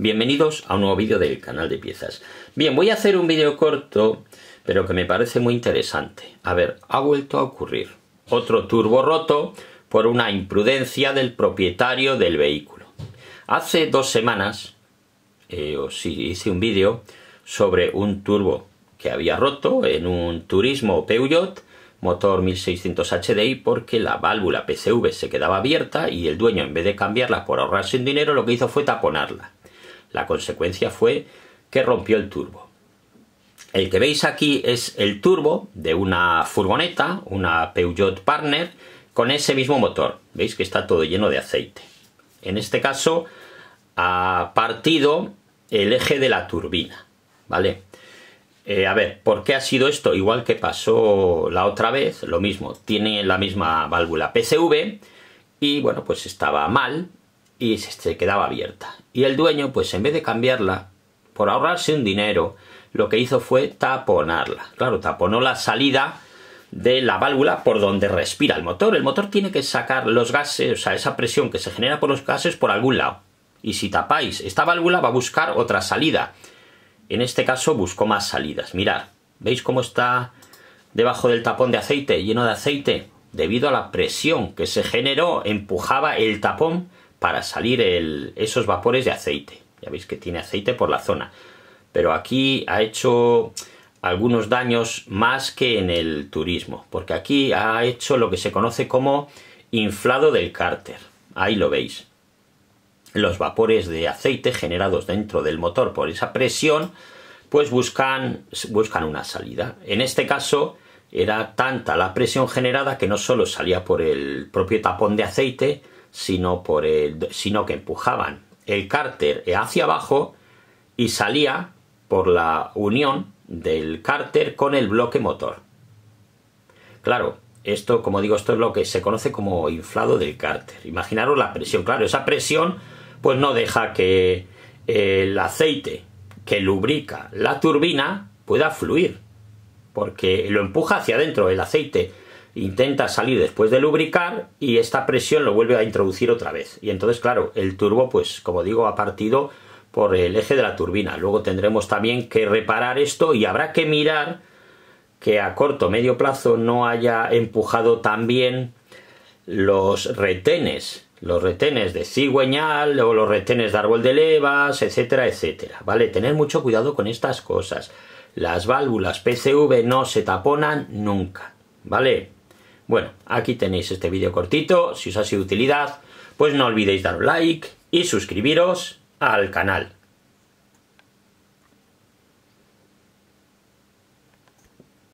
Bienvenidos a un nuevo vídeo del canal de piezas. Bien, voy a hacer un vídeo corto, pero que me parece muy interesante. A ver, ha vuelto a ocurrir otro turbo roto por una imprudencia del propietario del vehículo. Hace dos semanas eh, o sí, hice un vídeo sobre un turbo que había roto en un turismo Peugeot motor 1600 HDI porque la válvula PCV se quedaba abierta y el dueño en vez de cambiarla por ahorrarse un dinero lo que hizo fue taponarla. La consecuencia fue que rompió el turbo. El que veis aquí es el turbo de una furgoneta, una Peugeot Partner, con ese mismo motor. Veis que está todo lleno de aceite. En este caso ha partido el eje de la turbina, ¿vale? Eh, a ver, ¿por qué ha sido esto? Igual que pasó la otra vez, lo mismo, tiene la misma válvula PCV y bueno, pues estaba mal y se quedaba abierta. Y el dueño, pues en vez de cambiarla, por ahorrarse un dinero, lo que hizo fue taponarla. Claro, taponó la salida de la válvula por donde respira el motor. El motor tiene que sacar los gases, o sea, esa presión que se genera por los gases por algún lado. Y si tapáis esta válvula va a buscar otra salida. En este caso buscó más salidas. Mirad, ¿veis cómo está debajo del tapón de aceite, lleno de aceite? Debido a la presión que se generó, empujaba el tapón para salir el, esos vapores de aceite. Ya veis que tiene aceite por la zona. Pero aquí ha hecho algunos daños más que en el turismo, porque aquí ha hecho lo que se conoce como inflado del cárter. Ahí lo veis. Los vapores de aceite generados dentro del motor por esa presión, pues buscan, buscan una salida. En este caso, era tanta la presión generada que no solo salía por el propio tapón de aceite, sino, por el, sino que empujaban el cárter hacia abajo y salía por la unión del cárter con el bloque motor. Claro, esto, como digo, esto es lo que se conoce como inflado del cárter. Imaginaros la presión, claro, esa presión pues no deja que el aceite que lubrica la turbina pueda fluir, porque lo empuja hacia adentro, el aceite intenta salir después de lubricar y esta presión lo vuelve a introducir otra vez. Y entonces, claro, el turbo, pues como digo, ha partido por el eje de la turbina. Luego tendremos también que reparar esto y habrá que mirar que a corto o medio plazo no haya empujado también los retenes, los retenes de cigüeñal o los retenes de árbol de levas, etcétera, etcétera. ¿Vale? Tener mucho cuidado con estas cosas. Las válvulas PCV no se taponan nunca. ¿Vale? Bueno, aquí tenéis este vídeo cortito, si os ha sido de utilidad, pues no olvidéis dar un like y suscribiros al canal.